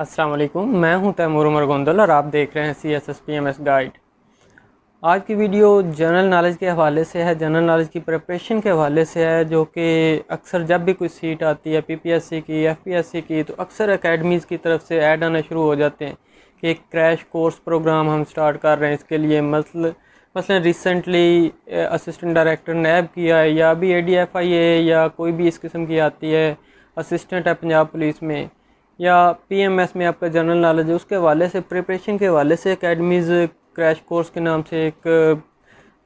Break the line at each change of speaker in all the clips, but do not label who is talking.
अस्सलाम वालेकुम मैं हूं तैमूर उमर गोंदल और आप देख रहे हैं C S S P M S guide आज की वीडियो जनरल नॉलेज के हवाले से है जनरल नॉलेज की प्रिपरेशन के हवाले से है जो कि अक्सर जब भी कोई सीट आती है पीपीएससी की एफपीएससी की तो अक्सर अकेडमीज़ की तरफ से ऐड आना शुरू हो जाते हैं कि एक क्रैश कोर्स प्रोग्राम हम स्टार्ट कर रहे हैं इसके लिए मसल मसल रिसेंटली असिस्टेंट डायरेक्टर नैब किया है या अभी ए या कोई भी इस किस्म की आती है असिस्टेंट है पंजाब पुलिस में या पीएमएस में आपका जनरल नॉलेज है उसके हवाले से प्रिपरेशन के हवाले से अकेडमीज़ क्रैश कोर्स के नाम से एक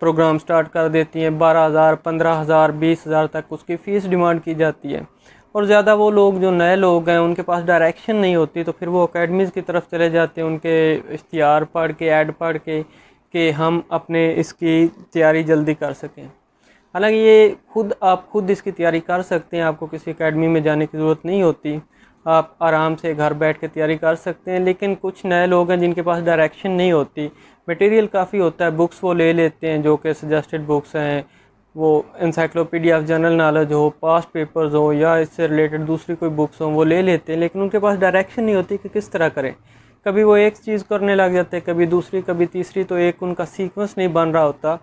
प्रोग्राम uh, स्टार्ट कर देती हैं बारह हज़ार पंद्रह हज़ार बीस हज़ार तक उसकी फ़ीस डिमांड की जाती है और ज़्यादा वो लोग जो नए लोग हैं उनके पास डायरेक्शन नहीं होती तो फिर वो अकेडमीज़ की तरफ चले जाते हैं उनके इश्तहार पढ़ के ऐड पढ़ के कि हम अपने इसकी तैयारी जल्दी कर सकें हालांकि ये खुद आप खुद इसकी तैयारी कर सकते हैं आपको किसी अकेडमी में जाने की ज़रूरत नहीं होती आप आराम से घर बैठ के तैयारी कर सकते हैं लेकिन कुछ नए लोग हैं जिनके पास डायरेक्शन नहीं होती मटेरियल काफ़ी होता है बुक्स वो ले लेते हैं जो कि सजेस्टेड बुक्स हैं वो इंसाइक्लोपीडिया ऑफ जनरल नॉलेज हो पास्ट पेपर्स हो या इससे रिलेटेड दूसरी कोई बुक्स हो वो ले लेते हैं लेकिन उनके पास डायरेक्शन नहीं होती कि किस तरह करें कभी वो एक चीज़ करने लग जाते हैं कभी दूसरी कभी तीसरी तो एक उनका सीक्वेंस नहीं बन रहा होता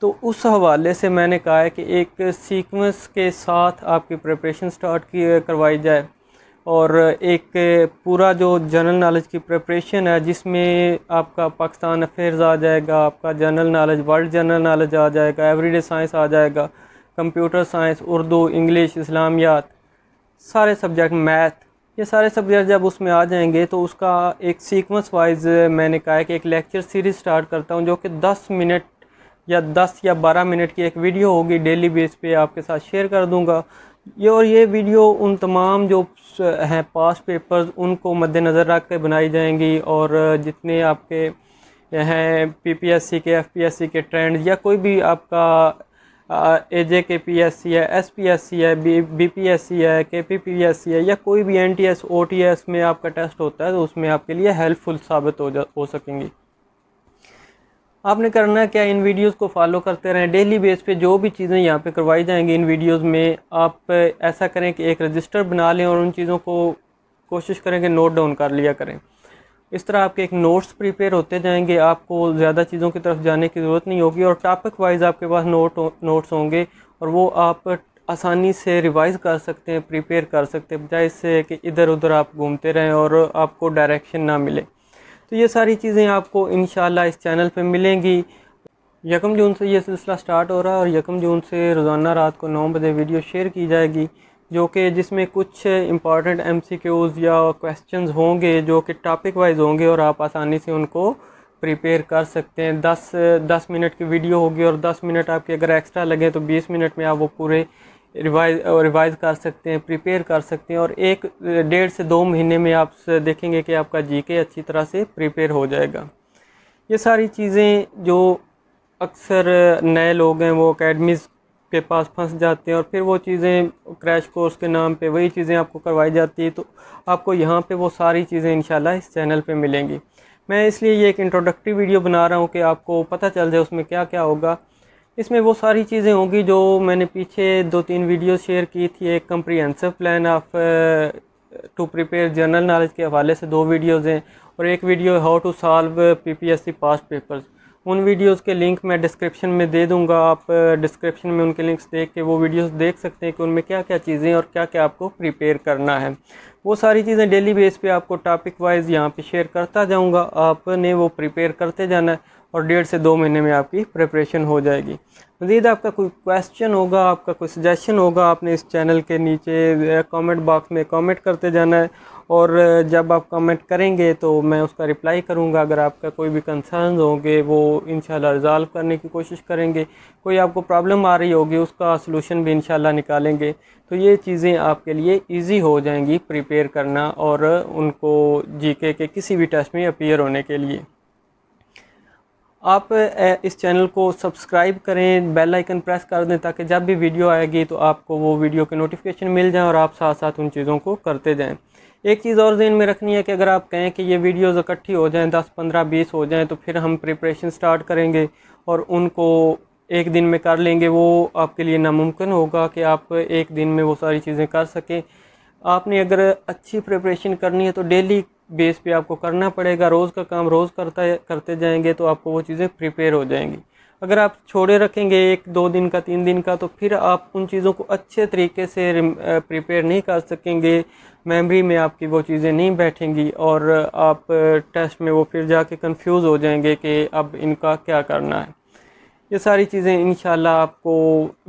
तो उस हवाले से मैंने कहा है कि एक सीक्वेंस के साथ आपकी प्रिपरेशन स्टार्ट की करवाई जाए और एक पूरा जो जनरल नॉलेज की प्रिपरेशन है जिसमें आपका पाकिस्तान अफेयर्स आ जाएगा आपका general knowledge world general knowledge आ जाएगा एवरीडे साइंस आ जाएगा computer science Urdu English Islamiyat सारे सब्जेक्ट मैथ ये सारे सब्जेक्ट जब उसमें आ जाएंगे तो उसका एक सीक्वेंस वाइज मैंने कहा है कि एक लेक्चर सीरीज़ स्टार्ट करता हूँ जो कि दस मिनट या दस या बारह मिनट की एक वीडियो होगी डेली बेस पे आपके साथ शेयर कर दूँगा ये और ये वीडियो उन तमाम जो हैं पास पेपर्स उनको मद्देनज़र रख के बनाई जाएंगी और जितने आपके हैं पीपीएससी के एफपीएससी के ट्रेंड या कोई भी आपका ए जे के पी एस सी है एस पी एस सी है B B P S C है K P P S C है या कोई भी N T S O T S में आपका टेस्ट होता है तो उसमें आपके लिए हेल्पफुल साबित हो जा हो सकेंगी आपने करना क्या इन वीडियोस को फॉलो करते रहें डेली बेस पे जो भी चीज़ें यहाँ पे करवाई जाएंगी इन वीडियोस में आप ऐसा करें कि एक रजिस्टर बना लें और उन चीज़ों को कोशिश करें कि नोट डाउन कर लिया करें इस तरह आपके एक नोट्स प्रिपेयर होते जाएंगे आपको ज़्यादा चीज़ों की तरफ जाने की ज़रूरत नहीं होगी और टॉपिक वाइज आपके पास नोट नोट्स होंगे और वो आप आसानी से रिवाइज़ कर सकते हैं प्रिपेयर कर सकते हैं बजाय इससे कि इधर उधर आप घूमते रहें और आपको डायरेक्शन ना मिले तो ये सारी चीज़ें आपको इन इस चैनल पर मिलेंगी यकम जून से ये सिलसिला स्टार्ट हो रहा है और यकम जून से रोज़ाना रात को नौ बजे वीडियो शेयर की जाएगी जो कि जिसमें कुछ इंपॉर्टेंट एम सी क्यूज़ या क्वेश्चन होंगे जो कि टॉपिक वाइज होंगे और आप आसानी से उनको प्रिपेयर कर सकते हैं दस दस मिनट की वीडियो होगी और दस मिनट आपके अगर एक्स्ट्रा लगे तो बीस मिनट में आप वो पूरे रिवाइज रिवाइज कर सकते हैं प्रिपेयर कर सकते हैं और एक डेढ़ से दो महीने में आप देखेंगे कि आपका जीके अच्छी तरह से प्रिपेयर हो जाएगा ये सारी चीज़ें जो अक्सर नए लोग हैं वो अकेडमीज़ के पास फंस जाते हैं और फिर वो चीज़ें क्रैश कोर्स के नाम पे वही चीज़ें आपको करवाई जाती है तो आपको यहाँ पे वो सारी चीज़ें इन इस चैनल पे मिलेंगी मैं इसलिए ये एक इंट्रोडक्टिव वीडियो बना रहा हूँ कि आपको पता चल जाए उसमें क्या क्या होगा इसमें वो सारी चीज़ें होंगी जो मैंने पीछे दो तीन वीडियो शेयर की थी एक comprehensive plan of to prepare general knowledge के हवाले से दो वीडियोज़ हैं और एक video how to solve PPSC pass papers उन वीडियोस के लिंक मैं डिस्क्रिप्शन में दे दूंगा आप डिस्क्रिप्शन uh, में उनके लिंक्स देख के वो वीडियोस देख सकते हैं कि उनमें क्या क्या चीज़ें और क्या क्या आपको प्रिपेयर करना है वो सारी चीज़ें डेली बेस पे आपको टॉपिक वाइज यहाँ पे शेयर करता जाऊँगा आपने वो प्रिपेयर करते जाना है और डेढ़ से दो महीने में आपकी प्रिपरेशन हो जाएगी मज़ीद आपका कोई क्वेश्चन होगा आपका कोई सजेशन होगा आपने इस चैनल के नीचे कमेंट बॉक्स में कमेंट करते जाना है और जब आप कमेंट करेंगे तो मैं उसका रिप्लाई करूंगा अगर आपका कोई भी कंसर्न होंगे वो इन रिजॉल्व करने की कोशिश करेंगे कोई आपको प्रॉब्लम आ रही होगी उसका सलूशन भी इन निकालेंगे तो ये चीज़ें आपके लिए इजी हो जाएंगी प्रिपेयर करना और उनको जीके के किसी भी टेस्ट में अपीयर होने के लिए आप इस चैनल को सब्सक्राइब करें बेल आइकन प्रेस कर दें ताकि जब भी वीडियो आएगी तो आपको वो वीडियो के नोटिफिकेशन मिल जाए और आप साथ साथ उन चीज़ों को करते जाएं एक चीज़ और जहन में रखनी है कि अगर आप कहें कि ये वीडियोज इकट्ठी हो जाएं 10, 15, 20 हो जाएं तो फिर हम प्रिपरेशन स्टार्ट करेंगे और उनको एक दिन में कर लेंगे वो आपके लिए नामुमकिन होगा कि आप एक दिन में वो सारी चीज़ें कर सकें आपने अगर अच्छी प्रिपरेशन करनी है तो डेली बेस पे आपको करना पड़ेगा रोज़ का काम रोज़ करता करते जाएंगे तो आपको वो चीज़ें प्रिपेयर हो जाएंगी अगर आप छोड़े रखेंगे एक दो दिन का तीन दिन का तो फिर आप उन चीज़ों को अच्छे तरीके से प्रिपेयर नहीं कर सकेंगे मेमोरी में आपकी वो चीज़ें नहीं बैठेंगी और आप टेस्ट में वो फिर जाके कंफ्यूज हो जाएंगे कि अब इनका क्या करना है ये सारी चीज़ें इन आपको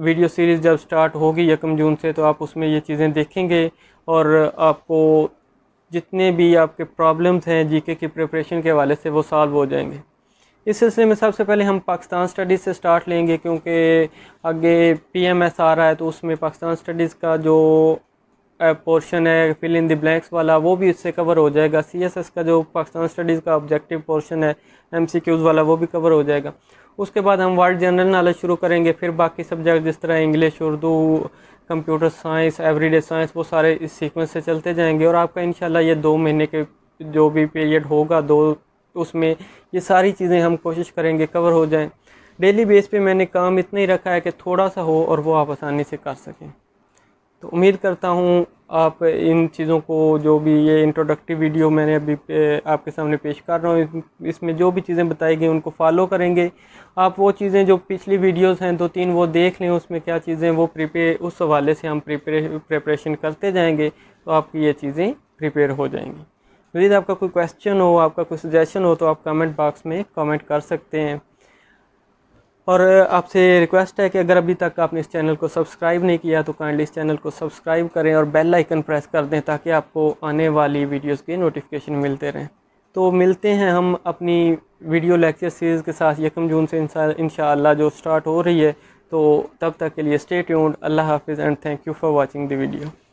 वीडियो सीरीज़ जब स्टार्ट होगी यकम जून से तो आप उसमें ये चीज़ें देखेंगे और आपको जितने भी आपके प्रॉब्लम्स हैं जीके की प्रिपरेशन के हवाले से वो सॉल्व हो जाएंगे इस सिलसिले में सबसे पहले हम पाकिस्तान स्टडीज़ से स्टार्ट लेंगे क्योंकि आगे पीएमएस आ रहा है तो उसमें पाकिस्तान स्टडीज़ का जो पोर्शन है फिल इन द ब्लैंक्स वाला वो भी इससे कवर हो जाएगा सी एस एस का जो पाकिस्तान स्टडीज़ का ऑब्जेक्टिव पोर्शन है एम सी क्यूज़ वाला वो भी कवर हो जाएगा उसके बाद हम वर्ल्ड जनरल नॉलेज शुरू करेंगे फिर बाकी सब्जेक्ट जिस तरह English Urdu computer science everyday science वो सारे इस सीक्वेंस से चलते जाएंगे और आपका इन ये दो महीने के जो भी पीरियड होगा दो उसमें ये सारी चीज़ें हम कोशिश करेंगे कवर हो जाएं डेली बेस पे मैंने काम इतना ही रखा है कि थोड़ा सा हो और वो आप आसानी से कर सकें तो उम्मीद करता हूँ आप इन चीज़ों को जो भी ये इंट्रोडक्टिव वीडियो मैंने अभी आपके सामने पेश कर रहा हूँ इसमें जो भी चीज़ें बताई गई उनको फॉलो करेंगे आप वो चीज़ें जो पिछली वीडियोस हैं दो तीन वो देख लें उसमें क्या चीज़ें वो प्रिपे उस हवाले से हम प्रिपरेशन करते जाएंगे तो आपकी ये चीज़ें प्रिपेयर हो जाएंगी यदि आपका कोई क्वेश्चन हो आपका कोई सजेशन हो तो आप कमेंट बॉक्स में कमेंट कर सकते हैं और आपसे रिक्वेस्ट है कि अगर अभी तक आपने इस चैनल को सब्सक्राइब नहीं किया तो काइंडली इस चैनल को सब्सक्राइब करें और बेल आइकन प्रेस कर दें ताकि आपको आने वाली वीडियोस के नोटिफिकेशन मिलते रहें तो मिलते हैं हम अपनी वीडियो लेक्चर सीरीज़ के साथ यकम जून से इन जो स्टार्ट हो रही है तो तब तक के लिए स्टे ट्यून्ड अल्लाह हाफिज़ and thank you for watching video video